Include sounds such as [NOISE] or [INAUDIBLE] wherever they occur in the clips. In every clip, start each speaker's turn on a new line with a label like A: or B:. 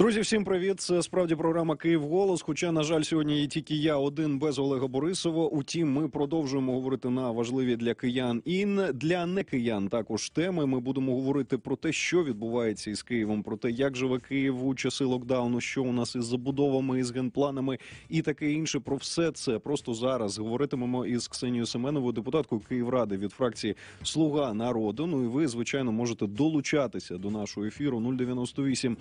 A: Друзі, всім привіт! Це справді програма Київ Голос. Хоча, на жаль, сьогодні є тільки я один без Олега Борисова. Утім, ми продовжуємо говорити на важливі для киян і для не киян також теми. Ми будемо говорити про те, що відбувається із Києвом, про те, як живе Київ у часи локдауну, що у нас із забудовами, із генпланами і таке інше. Про все це просто зараз говоритимемо із Ксенією Семеновою, депутаткою Київради від фракції Слуга народу. Ну і ви, звичайно, можете долучатися до нашого ефіру 098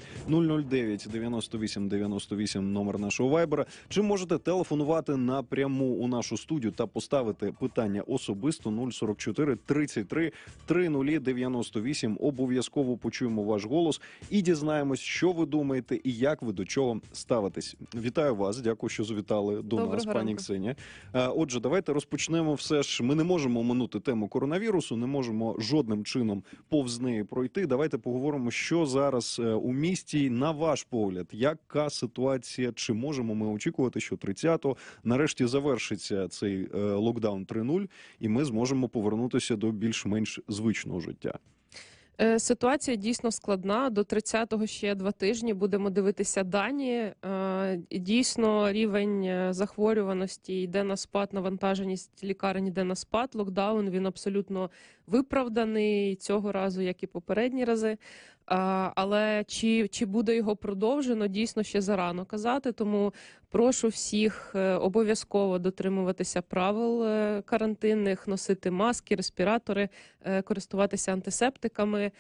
A: 009 9 98 98 номер нашого вайбера. Чи можете телефонувати напряму у нашу студію та поставити питання особисто 044 33 30 98. Обов'язково почуємо ваш голос і дізнаємось, що ви думаєте і як ви до чого ставитесь. Вітаю вас, дякую, що завітали до Доброго нас, ранку. пані Ксенія. Отже, давайте розпочнемо. Все ж ми не можемо минути тему коронавірусу, не можемо жодним чином повз неї пройти. Давайте поговоримо, що зараз у місті на ваш ваш погляд, яка ситуація? Чи можемо ми очікувати, що 30-го нарешті завершиться цей е, локдаун 3.0 і ми зможемо повернутися до більш-менш звичного життя?
B: Е, ситуація дійсно складна. До 30-го ще два тижні будемо дивитися дані. Е, дійсно, рівень захворюваності йде на спад, навантаженість лікарень йде на спад. Локдаун він абсолютно виправданий цього разу, як і попередні рази. Але чи чи буде його продовжено, дійсно ще зарано казати. Тому Прошу всіх е, обов'язково дотримуватися правил е, карантинних, носити маски, респіратори, е, користуватися антисептиками.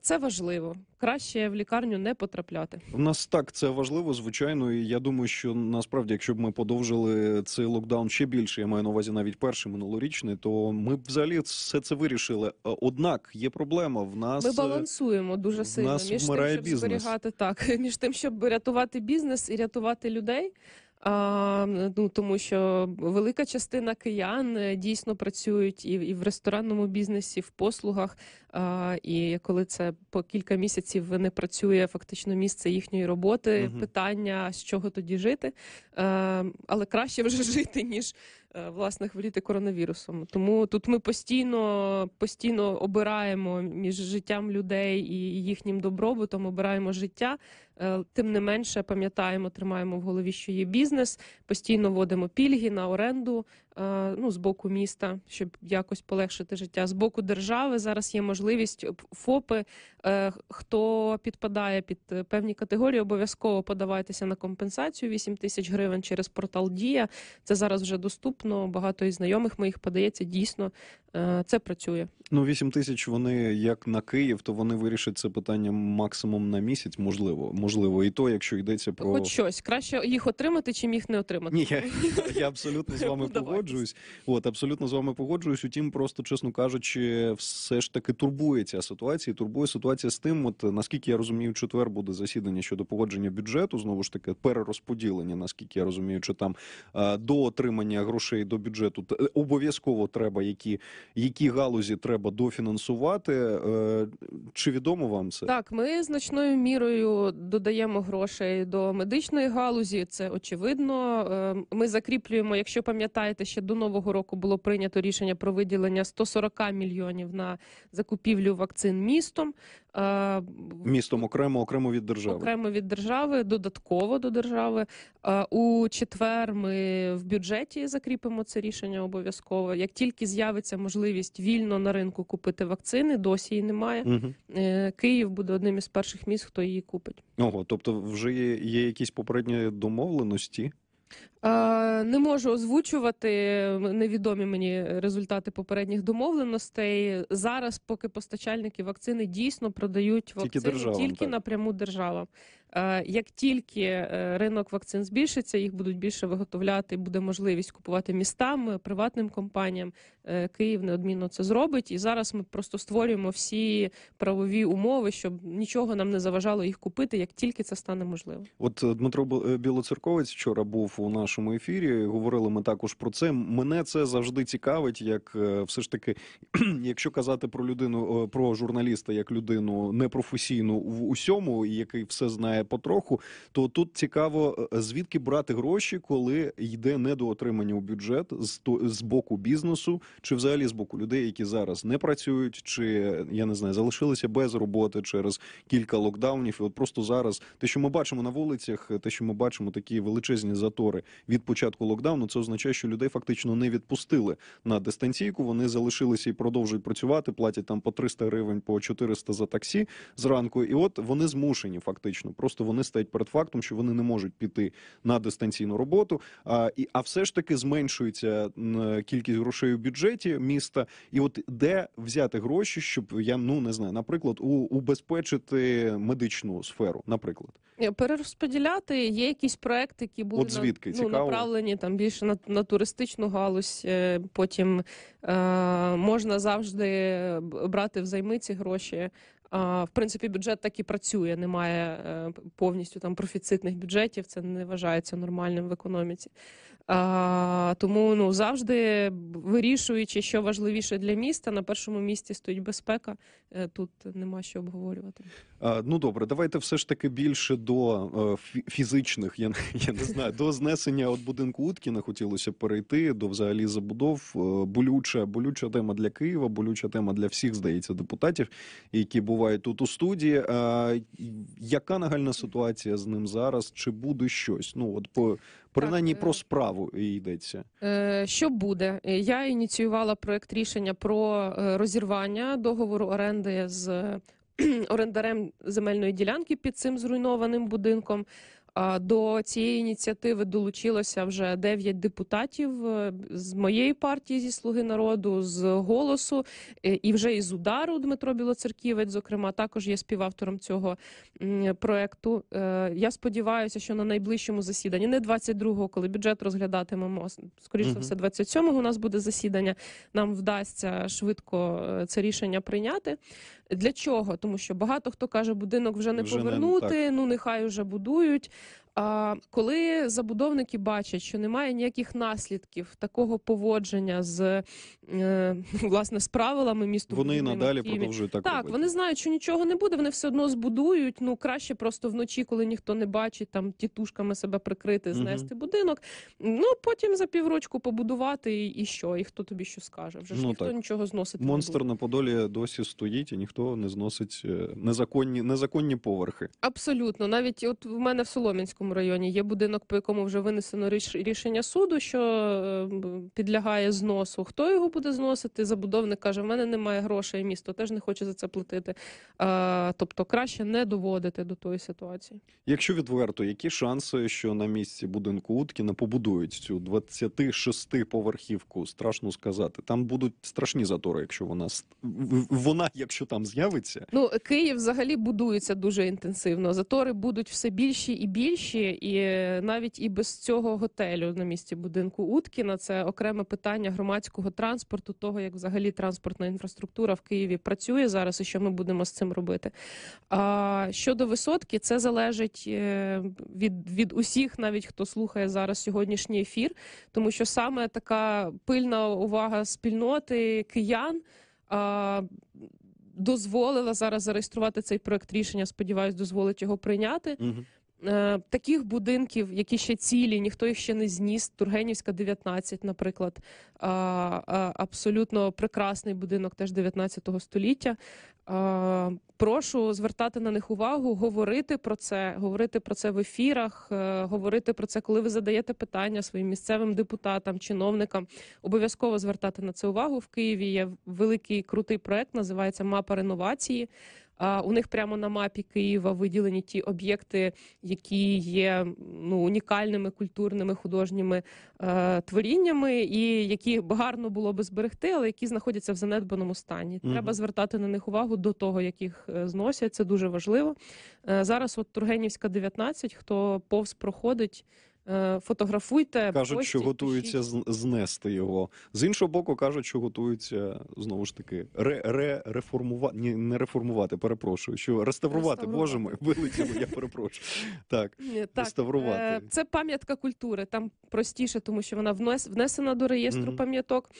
B: Це важливо. Краще в лікарню не потрапляти.
A: У нас так це важливо, звичайно. і Я думаю, що насправді, якщо б ми подовжили цей локдаун ще більше, я маю на увазі навіть перший минулорічний, то ми б взагалі все це вирішили. Однак є проблема в нас. Ми балансуємо
B: дуже сильно між тим, щоб бізнес. зберігати так, [LAUGHS] між тим, щоб рятувати бізнес і рятувати людей ну тому що велика частина киян е, дійсно працюють і і в ресторанному бізнесі, в послугах. І коли це по кілька місяців не працює фактично місце їхньої роботи, угу. питання з чого тоді жити, ем, але краще вже [LAUGHS] жити ніж. Е, власне хворіти коронавірусом. Тому тут ми постійно постійно обираємо між життям людей і їхнім добробутом. Обираємо життя. Е, тим не менше пам'ятаємо, тримаємо в голові, що є бізнес. Постійно вводимо пільги на оренду е, ну, з боку міста, щоб якось полегшити життя. З боку держави зараз є можливість ФОПи, хто підпадає під певні категорії, обов'язково подавайтеся на компенсацію 8 тисяч гривень через портал Дія. Це зараз вже доступ доступно. Багато із знайомих моїх подається. Дійсно е, це працює.
A: Ну 8 тисяч. Вони як на Київ, то вони вирішать це питання максимум на місяць. Можливо, можливо, і то, якщо йдеться про Хоч
B: щось краще їх отримати, чим їх не отримати. Ні, я,
A: я абсолютно з вами [LAUGHS] погоджуюсь. От абсолютно з вами погоджуюсь. Утім, просто чесно кажучи, все ж таки турбує ця ситуація. Турбує ситуація з тим, от наскільки я розумію, четвер буде засідання щодо погодження бюджету. Знову ж таки, перерозподілення, наскільки я розумію, чи там е, до отримання грошей грошей до бюджету обов'язково треба, які які галузі треба дофінансувати. Е, чи відомо вам це? Так,
B: ми значною мірою додаємо грошей до медичної галузі. Це очевидно. Е, ми закріплюємо, якщо пам'ятаєте, ще до нового року було прийнято рішення про виділення 140 мільйонів на закупівлю вакцин містом. Е,
A: містом окремо окремо від держави
B: окремо від держави, додатково до держави. Е, у четвер ми в бюджеті закріпимо це рішення обов'язково. Як тільки з'явиться можливість вільно на ринку купити вакцини, досі її немає. Угу. Київ буде одним із перших міст, хто її купить.
A: Ого, тобто, вже є, є якісь попередні домовленості.
B: Не можу озвучувати невідомі мені результати попередніх домовленостей. Зараз, поки постачальники вакцини дійсно продають вакцини тільки, тільки напряму державам. Е, як тільки е, ринок вакцин збільшиться, їх будуть більше виготовляти, буде можливість купувати містам, е, приватним компаніям. Київ неодмінно це зробить. І зараз ми просто створюємо всі правові умови, щоб нічого нам не заважало їх купити, як тільки це стане можливо.
A: От Дмитро Білоцерковець вчора був у нашому ефірі. Говорили ми також про це. Мене це завжди цікавить, як все ж таки, [CLEARS THROAT] якщо казати про людину, про журналіста як людину непрофесійну в усьому, який все знає потроху. То тут цікаво, е, звідки брати гроші, коли йде недоотримання у бюджет з з боку бізнесу, чи взагалі з боку людей, які зараз не працюють, чи я не знаю, залишилися без роботи через кілька локдаунів. І От просто зараз те, що ми бачимо на вулицях, е, те, що ми бачимо, такі величезні затори від початку локдауну, це означає, що людей фактично не відпустили на дистанційку. Вони залишилися і продовжують працювати, платять там по 300 гривень, по 400 за таксі зранку. І от вони змушені фактично просто просто вони стають перед фактом, що вони не можуть піти на дистанційну роботу. А і а все ж таки зменшується кількість грошей у бюджеті міста. І от де взяти гроші, щоб я ну не знаю, наприклад, убезпечити медичну сферу, наприклад,
B: е, перерозподіляти є якісь проекти, які були от звідки на, ну, направлені там більше на на туристичну галузь. Е, потім е, можна завжди брати взайми ці гроші. В принципі, бюджет так і працює. Немає е, повністю там профіцитних бюджетів. Це не вважається нормальним в економіці. Тому ну завжди вирішуючи, що важливіше для міста, на першому місці стоїть безпека. Е, тут нема що обговорювати.
A: Ну добре, давайте все ж таки більше до е, фізичних. Я [LAUGHS] я не знаю, до знесення от будинку Уткіна хотілося перейти до взагалі забудов. Е, болюча, болюча тема для Києва, болюча тема для всіх, здається, депутатів, які бувають тут у студії. Яка нагальна ситуація з ним зараз? Чи буде щось? Ну от по Принаймні про е. справу йдеться.
B: Е, що буде? Е, я ініціювала проект рішення про розірвання договору оренди з [CLEARS THROAT] орендарем земельної ділянки під цим зруйнованим будинком. До цієї ініціативи долучилося вже 9 депутатів е, з моєї партії зі слуги народу, з голосу е, і вже із удару Дмитро Білоцерківець. Зокрема, також є співавтором цього проекту. Е, я сподіваюся, що на найближчому засіданні, не 22-го, коли бюджет розглядатимемо, скоріше все, 27-го у нас буде засідання. Нам вдасться швидко це рішення прийняти. Для чого? Тому що багато хто каже, будинок вже не вже повернути, не, ну, ну нехай уже будують. А коли забудовники бачать, що немає ніяких наслідків такого поводження з е, ну, власне з правилами місту, вони надалі Києві. продовжують так. Так, робити. вони знають, що нічого не буде. Вони все одно збудують. Ну краще просто вночі, коли ніхто не бачить, там тітушками себе прикрити, знести угу. будинок. Ну потім за піврочку побудувати і що, і хто тобі що скаже? Вже ж ну, ніхто так. нічого зносить. Монстр не
A: буде. на Подолі досі стоїть, і ніхто не зносить е, незаконні незаконні поверхи.
B: Абсолютно, навіть от в мене в Соломінську. Кіровоградському районі. Є будинок, по якому вже винесено рішення суду, що ем, підлягає зносу. Хто його буде зносити? Забудовник каже: в мене немає грошей, місто теж не хоче за це платити. Тобто, краще не доводити до тої ситуації.
A: Якщо відверто, які шанси, що на місці будинку Уткіна побудують цю 26-поверхівку? Страшно сказати. Там будуть страшні затори, якщо вона вона, якщо там з'явиться,
B: ну Київ взагалі будується дуже інтенсивно. Затори будуть все більші і більші гроші, і навіть і без цього готелю на місці будинку Уткіна це окреме питання громадського транспорту, того як взагалі транспортна інфраструктура в Києві працює зараз, і що ми будемо з цим робити. А щодо висотки, це залежить е, від, від усіх, навіть хто слухає зараз сьогоднішній ефір, тому що саме така пильна увага спільноти киян. А, Дозволила зараз зареєструвати цей проект рішення. Сподіваюсь, дозволить його прийняти. Угу. Е, таких будинків, які ще цілі, ніхто їх ще не зніс. Тургенівська, 19, наприклад, е, е, абсолютно прекрасний будинок теж 19 століття. Прошу звертати на них увагу, говорити про це, говорити про це в ефірах, говорити про це, коли ви задаєте питання своїм місцевим депутатам, чиновникам. Обов'язково звертати на це увагу в Києві. Є великий крутий проект, називається Мапа реновації. У них прямо на мапі Києва виділені ті об'єкти, які є ну унікальними культурними художніми е, творіннями, і які гарно було би зберегти, але які знаходяться в занедбаному стані. Треба звертати на них увагу до того, як їх е, зносять. Це дуже важливо. Е, зараз от Тургенівська, 19, хто повз проходить. Е, фотографуйте, кажуть, постій, що готуються
A: пишіть. знести його з іншого боку. Кажуть, що готуються знову ж таки ре, ре реформувати Ні, не реформувати. Перепрошую, що реставрувати, реставрувати. боже мой, [LAUGHS] вилетіло. Я перепрошую. Так, так реставрувати е,
B: це пам'ятка культури. Там простіше, тому що вона внес внесена до реєстру угу. пам'яток.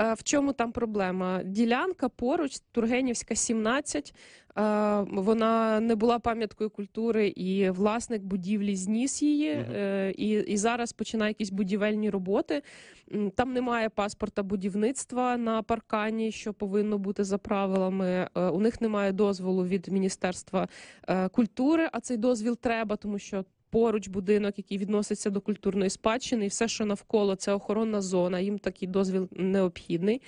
B: Е, в чому там проблема? Ділянка поруч Тургенівська, 17, вона не була пам'яткою культури, і власник будівлі зніс її. Угу. І і зараз починає якісь будівельні роботи. Там немає паспорта будівництва на паркані, що повинно бути за правилами. Е, у них немає дозволу від міністерства е, культури, а цей дозвіл треба, тому що поруч будинок, який відноситься до культурної спадщини, і все, що навколо, це охоронна зона. Їм такий дозвіл необхідний.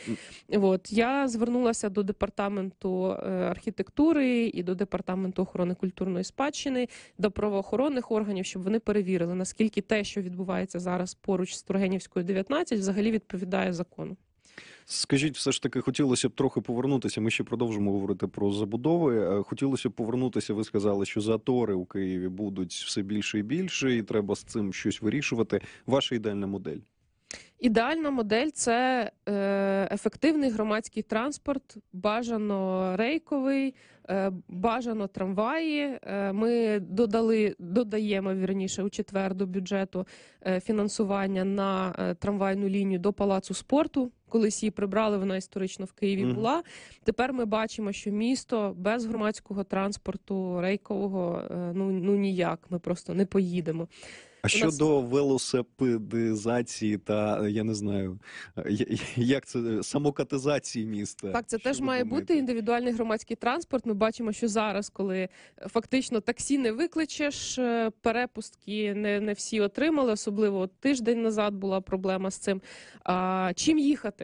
B: От я звернулася до департаменту е, архітектури і до департаменту охорони культурної спадщини, до правоохоронних органів, щоб вони перевірили наскільки те, що відбувається зараз поруч з Тургенівською, 19, взагалі відповідає закону.
A: Скажіть, все ж таки, хотілося б трохи повернутися. Ми ще продовжимо говорити про забудови. Е, хотілося б повернутися. Ви сказали, що затори у Києві будуть все більше і більше, і треба з цим щось вирішувати. Ваша ідеальна модель.
B: Ідеальна модель це е, ефективний громадський транспорт, бажано рейковий, е, бажано трамваї. Ми додали, додаємо вірніше у четвер до бюджету фінансування на трамвайну лінію до палацу спорту колись її прибрали. Вона історично в Києві mm -hmm. була. Тепер ми бачимо, що місто без громадського транспорту рейкового е, ну ну ніяк. Ми просто не поїдемо. А нас... щодо
A: велосипедизації та я не знаю, як це самокатизації міста, так це
B: Що теж має думаєте? бути індивідуальний громадський транспорт. Ми бачимо, що зараз, коли фактично таксі не викличеш, е, перепустки не не всі отримали, особливо тиждень назад була проблема з цим. А чим їхати?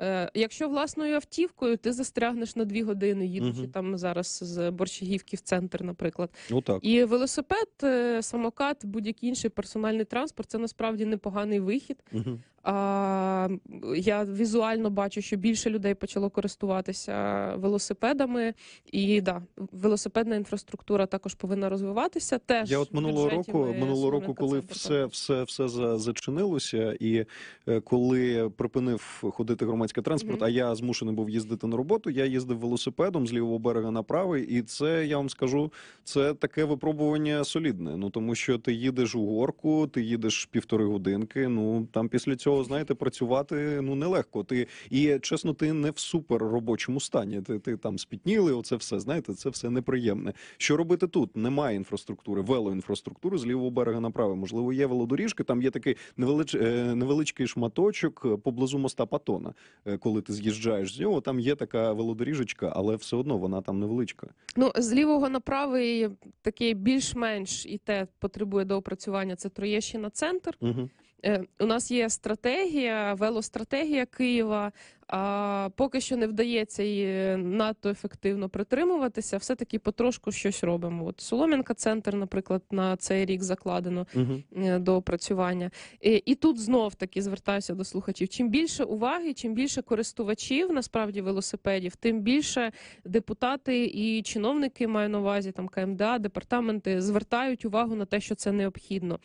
B: Е, якщо власною автівкою ти застрягнеш на дві години, їдучи угу. там зараз з Борщагівки в центр, наприклад, ну, так. і велосипед, е, самокат, будь-який інший персональний транспорт це насправді непоганий вихід. Угу. Я візуально бачу, що більше людей почало користуватися велосипедами, і да, велосипедна інфраструктура також повинна розвиватися. Теж я от минулого року, минулого року, коли
A: все, все, все зачинилося, і е, коли припинив ходити громадський транспорт, mm -hmm. а я змушений був їздити на роботу. Я їздив велосипедом з лівого берега на правий, і це я вам скажу, це таке випробування солідне. Ну тому що ти їдеш у горку, ти їдеш півтори годинки. Ну там після цього знаєте, працювати ну нелегко. Ти і чесно, ти не в супер робочому стані. Ти ти там спітніли. Оце все знаєте, це все неприємне. Що робити тут? Немає інфраструктури, велоінфраструктури з лівого берега направо. Можливо, є велодоріжки. Там є такий невелич... Е, невеличкий шматочок е, поблизу моста Патона. Е, коли ти з'їжджаєш з нього, там є така велодоріжечка, але все одно вона там невеличка.
B: Ну з лівого на правий такий більш-менш і те потребує доопрацювання. Це Троєщина центр. Угу. Е, у нас є стратегія, велостратегія Києва. А поки що не вдається її надто ефективно притримуватися, все-таки потрошку щось робимо. От Солом'янка центр, наприклад, на цей рік закладено угу. до опрацювання. І, і тут знов таки звертаюся до слухачів. Чим більше уваги, чим більше користувачів насправді велосипедів, тим більше депутати і чиновники маю на увазі там КМДА, департаменти звертають увагу на те, що це необхідно.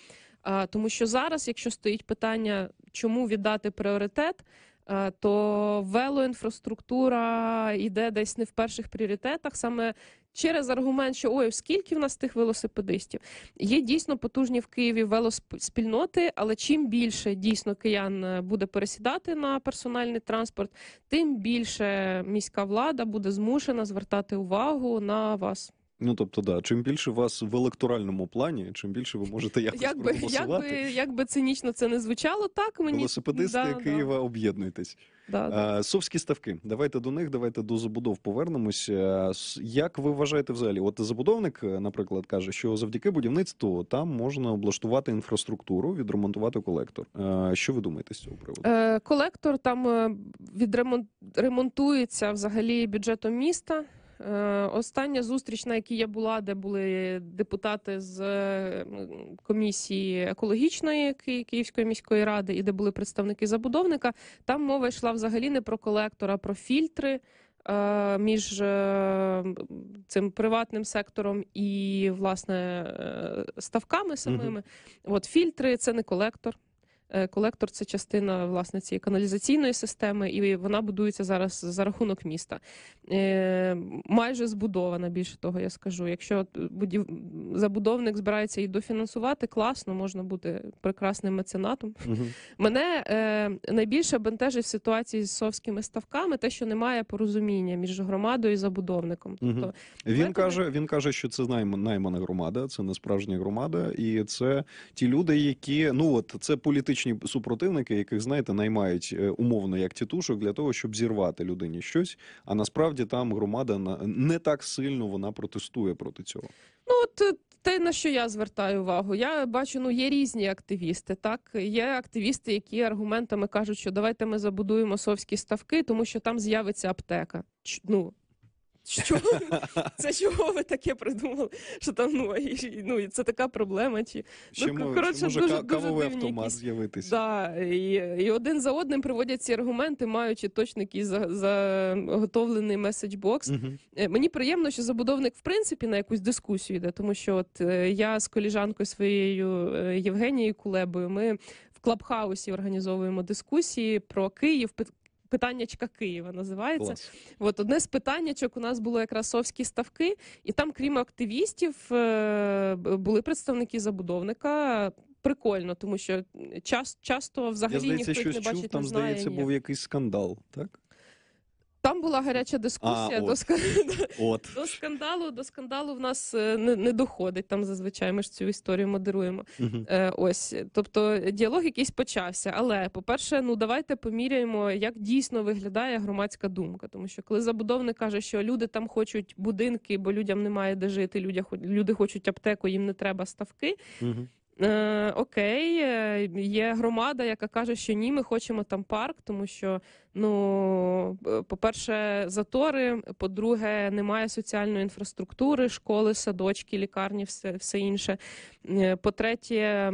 B: Тому що зараз, якщо стоїть питання, чому віддати пріоритет, то велоінфраструктура йде десь не в перших пріоритетах, саме через аргумент, що ой, скільки в нас тих велосипедистів є дійсно потужні в Києві велоспільноти, але чим більше дійсно киян е, буде пересідати на персональний транспорт, тим більше міська влада буде змушена звертати увагу на вас.
A: Ну тобто, да, чим більше вас в електоральному плані, чим більше ви можете якось як би, проголосувати. Як би, як
B: би цинічно це не звучало, так мені велосипедисти да, Києва
A: да. об'єднуйтесь. Да, е, да. Совські ставки. Давайте до них, давайте до забудов повернемося. Е, як ви вважаєте взагалі? От забудовник, е, наприклад, каже, що завдяки будівництву там можна облаштувати інфраструктуру, відремонтувати колектор. Що ви думаєте з цього приводу?
B: Колектор там відремонт ремонтується взагалі бюджетом міста. Е, остання зустріч, на якій я була, де були депутати з е, комісії екологічної Київської міської ради, і де були представники забудовника, там мова йшла взагалі не про колектора, а про фільтри. Е, між цим приватним сектором і власне ставками самими, mm от фільтри це не колектор. Е, колектор це частина власне цієї каналізаційної системи, і вона будується зараз за рахунок міста. Е, майже збудована, більше того, я скажу. Якщо е, будів... забудовник збирається її дофінансувати, класно, можна бути прекрасним меценатом. Угу. Мене е, найбільше бентежить в ситуації з совськими ставками, те, що немає порозуміння між громадою і забудовником. Угу.
A: Тобто він методи... каже, він каже, що це найм... наймана громада, це не справжня громада, і це ті люди, які ну от це політичні політичні супротивники, яких знаєте, наймають е, умовно як тітушок для того, щоб зірвати людині щось. А насправді там громада не так сильно вона протестує проти цього.
B: Ну от е, те на що я звертаю увагу, я бачу, ну є різні активісти. Так є активісти, які аргументами кажуть, що давайте ми забудуємо совські ставки, тому що там з'явиться аптека. Ну що [LAUGHS] це чого ви таке придумали? Що там ну і ну і це така проблема? Чи ну, ще ну може, коротше може дуже, кавовий дуже автомат з'явитися? Да, і і один за одним приводять ці аргументи, маючи точно якийсь заготовлений меседж-бокс. Угу. Е, мені приємно, що забудовник в принципі на якусь дискусію йде, тому що от е, я з коліжанкою своєю е, Євгенією Кулебою ми. в Клабхаусі організовуємо дискусії про Київ, питаннячка Києва називається. Клас. От одне з питаннячок у нас було якраз совські ставки, і там, крім активістів, е, були представники забудовника. Прикольно, тому що час часто взагалі Я, здається, ніхто їх не бачить. Чув, там не знає, здається, ні. був
A: якийсь скандал, так.
B: Там була гаряча дискусія а, от. До, скан... [LAUGHS] от. до скандалу. До скандалу в нас е, не не доходить. Там зазвичай ми ж цю історію модеруємо. Угу. Е, Ось, тобто діалог якийсь почався. Але по-перше, ну давайте поміряємо, як дійсно виглядає громадська думка. Тому що коли забудовник каже, що люди там хочуть будинки, бо людям немає де жити. Люди люди хочуть аптеку, їм не треба ставки. Угу. Е, Окей, е, є громада, яка каже, що ні, ми хочемо там парк, тому що ну е, по-перше, затори. По-друге, немає соціальної інфраструктури, школи, садочки, лікарні, все все інше. Е, По третє,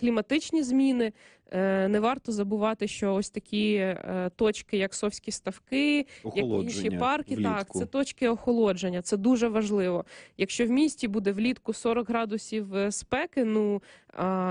B: кліматичні зміни. Е, не варто забувати, що ось такі е, точки, як совські ставки, як інші парки, влітку. так це точки охолодження. Це дуже важливо. Якщо в місті буде влітку 40 градусів е, спеки, ну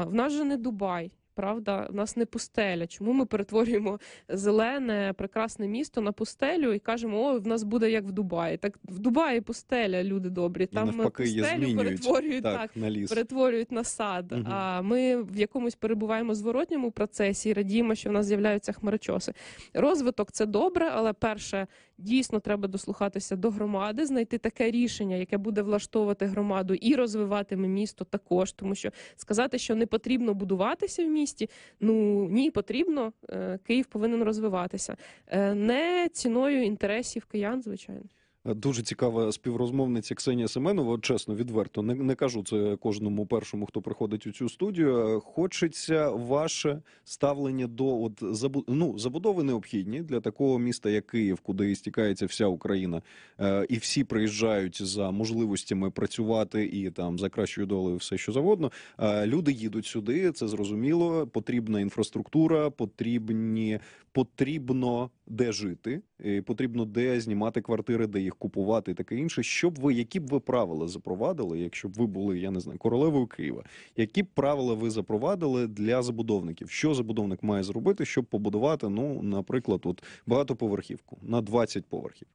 B: в нас же не Дубай правда, в нас не пустеля. Чому ми перетворюємо зелене, прекрасне місто на пустелю і кажемо, о, в нас буде як в Дубаї. Так в Дубаї пустеля, люди добрі. Там пустелю перетворюють так, так, на ліс. перетворюють на сад. Угу. А ми в якомусь перебуваємо зворотньому процесі і радіємо, що в нас з'являються хмарочоси. Розвиток це добре, але перше, Дійсно, треба дослухатися до громади, знайти таке рішення, яке буде влаштовувати громаду і розвиватиме місто також, тому що сказати, що не потрібно будуватися в місті. Ну ні, потрібно. Е, Київ повинен розвиватися е, не ціною інтересів киян, звичайно.
A: Дуже цікава співрозмовниця Ксенія Семенова. Чесно, відверто не, не кажу це кожному першому, хто приходить у цю студію. Хочеться ваше ставлення до от забу... ну, забудови необхідні для такого міста, як Київ, куди стікається вся Україна, е, і всі приїжджають за можливостями працювати і там за кращою долею все, що завгодно. Е, люди їдуть сюди. Це зрозуміло. Потрібна інфраструктура, потрібні потрібно де жити, і потрібно де знімати квартири, де їх купувати, і таке інше. Щоб ви, які б ви правила запровадили, якщо б ви були, я не знаю, королевою Києва, які б правила ви запровадили для забудовників? Що забудовник має зробити, щоб побудувати? Ну, наприклад, от багатоповерхівку на 20 поверхів.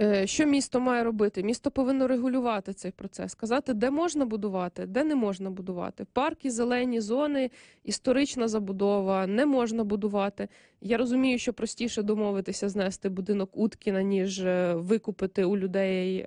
B: Е, що місто має робити? Місто повинно регулювати цей процес, сказати, де можна будувати, де не можна будувати. Парки, зелені зони, історична забудова, не можна будувати. Я розумію, що простіше домовитися знести будинок Уткіна, ніж е, викупити у людей е,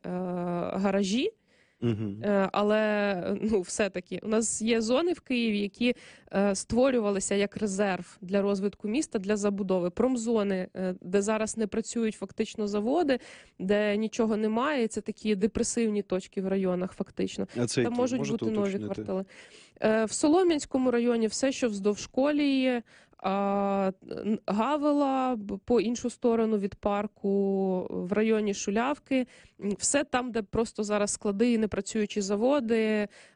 B: гаражі. Е, але ну, все-таки у нас є зони в Києві, які е, створювалися як резерв для розвитку міста для забудови. Промзони, е, де зараз не працюють фактично заводи, де нічого немає. Це такі депресивні точки в районах, фактично. А це Там можуть бути уточнити? нові квартали в Солом'янському районі. Все, що вздовж колії. Гавила по іншу сторону від парку в районі Шулявки, все там, де просто зараз склади і непрацюючі заводи,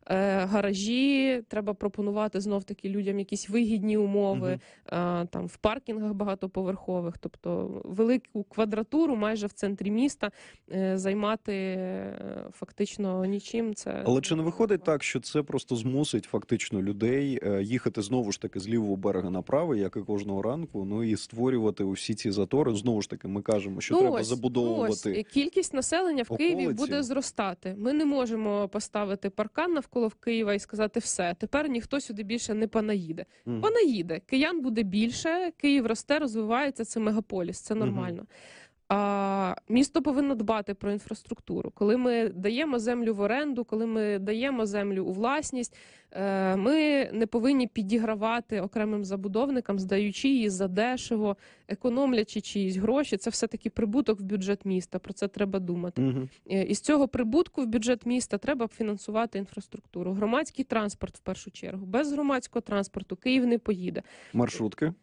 B: е, гаражі. Треба пропонувати знов таки людям якісь вигідні умови угу. там в паркінгах багатоповерхових, тобто велику квадратуру майже в центрі міста е, займати е, фактично нічим. Це але
A: чи не виходить так, що це просто змусить фактично людей їхати знову ж таки з лівого берега на направо? справи, як і кожного ранку. Ну і створювати усі ці затори. Ну, знову ж таки, ми кажемо, що ну, треба ось, забудовувати. Ну
B: ось. Кількість населення в околиці. Києві буде зростати. Ми не можемо поставити паркан навколо Києва і сказати все. Тепер ніхто сюди більше не панаїде. Mm Панаїде киян буде більше. Київ росте, розвивається. Це мегаполіс. Це нормально. Mm -hmm. А Місто повинно дбати про інфраструктуру. Коли ми даємо землю в оренду, коли ми даємо землю у власність, е, ми не повинні підігравати окремим забудовникам, здаючи її за дешево, економлячи чиїсь гроші. Це все таки прибуток в бюджет міста. Про це треба думати. Угу. Е, І з цього прибутку в бюджет міста треба фінансувати інфраструктуру. Громадський транспорт в першу чергу. Без громадського транспорту Київ не поїде. Маршрутки.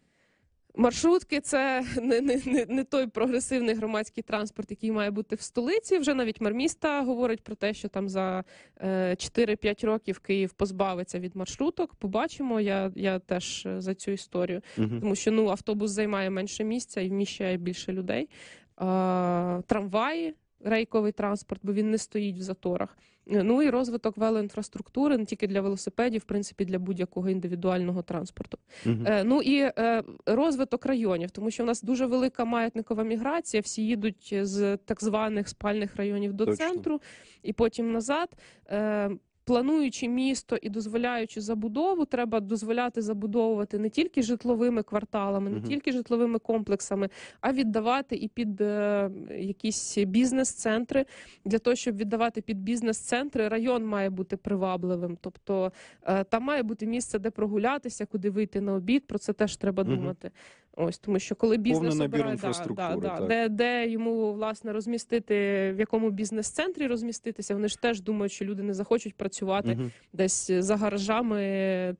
B: Маршрутки це не не, не, той прогресивний громадський транспорт, який має бути в столиці. Вже навіть марміста говорить про те, що там за 4-5 е, років Київ позбавиться від маршруток. Побачимо. Я я теж е, за цю історію, угу. тому що ну автобус займає менше місця і вміщає більше людей. А, Трамваї, рейковий транспорт, бо він не стоїть в заторах. Ну і розвиток велоінфраструктури не тільки для велосипедів, в принципі, для будь-якого індивідуального транспорту. Угу. Ну і е, розвиток районів, тому що в нас дуже велика маятникова міграція. Всі їдуть з так званих спальних районів до Точно. центру і потім назад. Е, плануючи місто і дозволяючи забудову, треба дозволяти забудовувати не тільки житловими кварталами, не тільки житловими комплексами, а віддавати і під е, якісь бізнес-центри. Для того щоб віддавати під бізнес-центри, район має бути привабливим. Тобто е, там має бути місце, де прогулятися, куди вийти на обід. Про це теж треба думати. Ось тому, що коли бізнес обирає, да, да, да, де де йому власне розмістити, в якому бізнес-центрі розміститися, вони ж теж думають, що люди не захочуть працювати угу. десь за гаражами,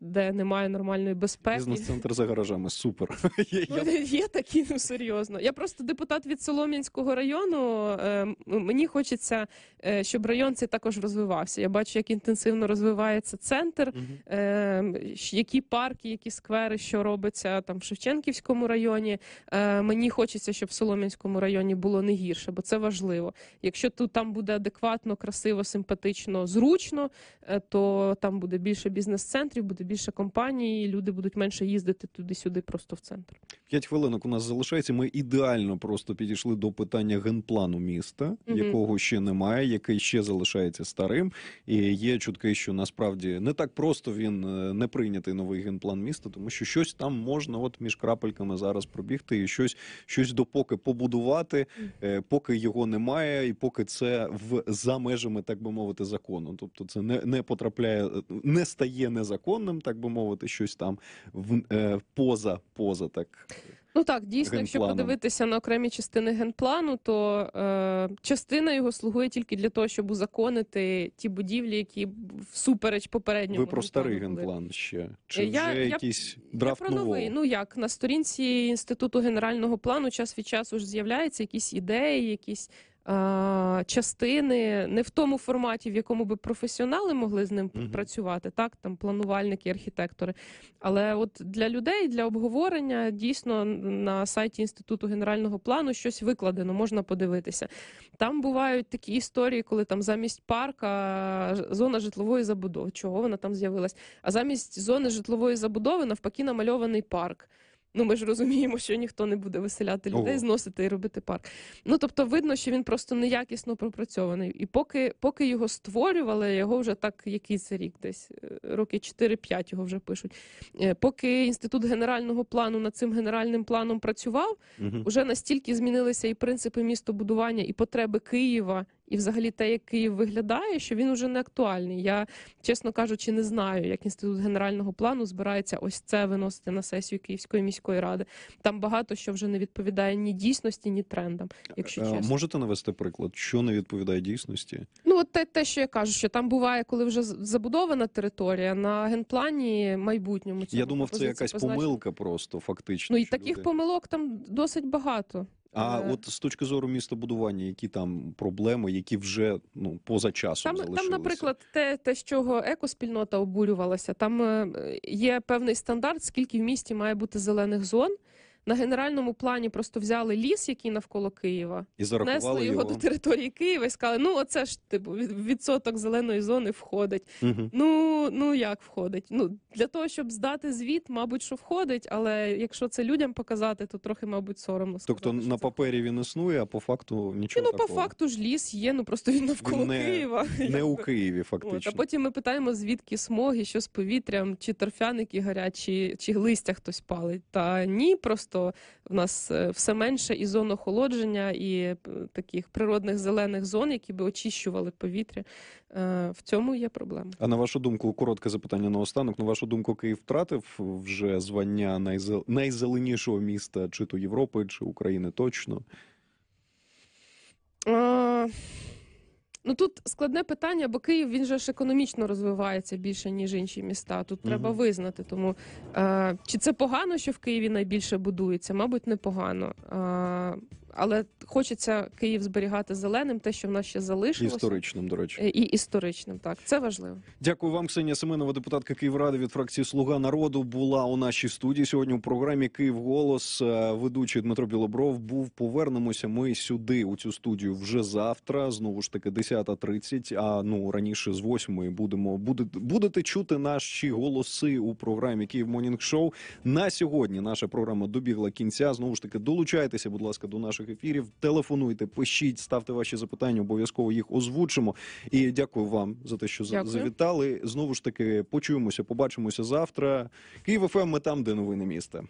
B: де немає нормальної безпеки. Бізнес-центр
A: за гаражами супер. [LAUGHS] Ну,
B: є такі ну серйозно. Я просто депутат від Солом'янського району. Ем, мені хочеться, е, щоб район цей також розвивався. Я бачу, як інтенсивно розвивається центр, угу. які парки, які сквери, що робиться там в Шевченківському районі. Е, мені хочеться, щоб в Солом'янському районі було не гірше, бо це важливо. Якщо тут там буде адекватно, красиво, симпатично, зручно, е, то там буде більше бізнес-центрів, буде більше компаній. Люди будуть менше їздити туди-сюди, просто в центр.
A: П'ять хвилинок у нас залишається. Ми ідеально просто підійшли до питання генплану міста, якого ще немає, який ще залишається старим. І є чутки, що насправді не так просто він е, не прийнятий новий генплан міста, тому що щось там можна, от між крапельками зараз пробігти і щось щось допоки побудувати, е, поки його немає, і поки це в за межами, так би мовити, закону. Тобто, це не не потрапляє, не стає незаконним, так би мовити, щось там в е, поза поза так.
B: Ну так, дійсно, генплану. якщо подивитися на окремі частини генплану, то е, частина його слугує тільки для того, щоб узаконити ті будівлі, які всупереч попередньому. Ви про старий
A: генплан ще чи е, я, вже я, якийсь драфт я про новий? Ну
B: як на сторінці інституту генерального плану час від часу ж з'являються якісь ідеї, якісь Е, частини не в тому форматі, в якому би професіонали могли з ним угу. працювати, так там планувальники, архітектори. Але от для людей, для обговорення дійсно на сайті інституту генерального плану щось викладено, можна подивитися. Там бувають такі історії, коли там замість парка е, зона житлової забудови, чого вона там з'явилась, а замість зони житлової забудови навпаки намальований парк. Ну ми ж розуміємо, що ніхто не буде виселяти людей, Ого. зносити і робити парк. Ну тобто, видно, що він просто неякісно пропрацьований. І поки поки його створювали, його вже так який це рік, десь е, роки 4-5 його вже пишуть. Е, поки інститут генерального плану над цим генеральним планом працював, угу. вже настільки змінилися і принципи містобудування, і потреби Києва і взагалі те, як Київ виглядає, що він уже не актуальний. Я, чесно кажучи, не знаю, як інститут генерального плану збирається ось це виносити на сесію Київської міської ради. Там багато що вже не відповідає ні дійсності, ні трендам. Якщо
A: е, чесно. можете навести приклад, що не відповідає дійсності?
B: Ну от те, те, що я кажу, що там буває, коли вже забудована територія на генплані майбутньому. Цьому я думав, це якась позначена. помилка,
A: просто фактично. Ну і таких люди...
B: помилок там досить багато. А е...
A: от з точки зору містобудування, які там проблеми, які вже ну поза часом там, залишилися? Там, наприклад,
B: те, те, з чого екоспільнота обурювалася, там е, е, є певний стандарт, скільки в місті має бути зелених зон на генеральному плані просто взяли ліс, який навколо Києва, і внесли його до території Києва і сказали, ну оце ж типу відсоток зеленої зони входить. Угу. Ну ну як входить? Ну для того, щоб здати звіт, мабуть, що входить, але якщо це людям показати, то трохи, мабуть, соромно.
A: Сказати, тобто на папері він існує, а по факту нічого. Ну, ну такого. по
B: факту ж ліс є, ну просто він навколо не, Києва. Не у Києві, фактично. От, а потім ми питаємо, звідки смоги, що з повітрям, чи торфяники гарячі, чи, чи листя хтось палить. Та ні, просто. Тобто в нас е, все менше і зон охолодження, і е, таких природних зелених зон, які би очищували повітря. Е, в цьому є проблема.
A: А на вашу думку, коротке запитання на останок. На вашу думку, Київ втратив вже звання найзел... найзеленішого міста, чи то Європи, чи України точно.
B: А... Ну тут складне питання, бо Київ він же ж економічно розвивається більше ніж інші міста. Тут угу. треба визнати. Тому е, чи це погано, що в Києві найбільше будується? Мабуть, непогано. Е, але хочеться Київ зберігати зеленим, те, що в нас ще залишилося. історичним. До речі, і історичним. Так це важливо.
A: Дякую вам, Ксенія Семенова, депутатка Київради від фракції Слуга народу була у нашій студії сьогодні. У програмі Київ Голос е, ведучий Дмитро Білобров був. Повернемося ми сюди у цю студію вже завтра. Знову ж таки, 10.30, А ну раніше з 8 будемо буде будете чути наші голоси у програмі Київ Монінг Шоу. На сьогодні наша програма добігла кінця. Знову ж таки, долучайтеся, будь ласка, до нашої наших ефірів. Телефонуйте, пишіть, ставте ваші запитання, обов'язково їх озвучимо. І дякую вам за те, що дякую. завітали. Знову ж таки, почуємося, побачимося завтра. Київ ФМ, ем, ми там, де новини міста.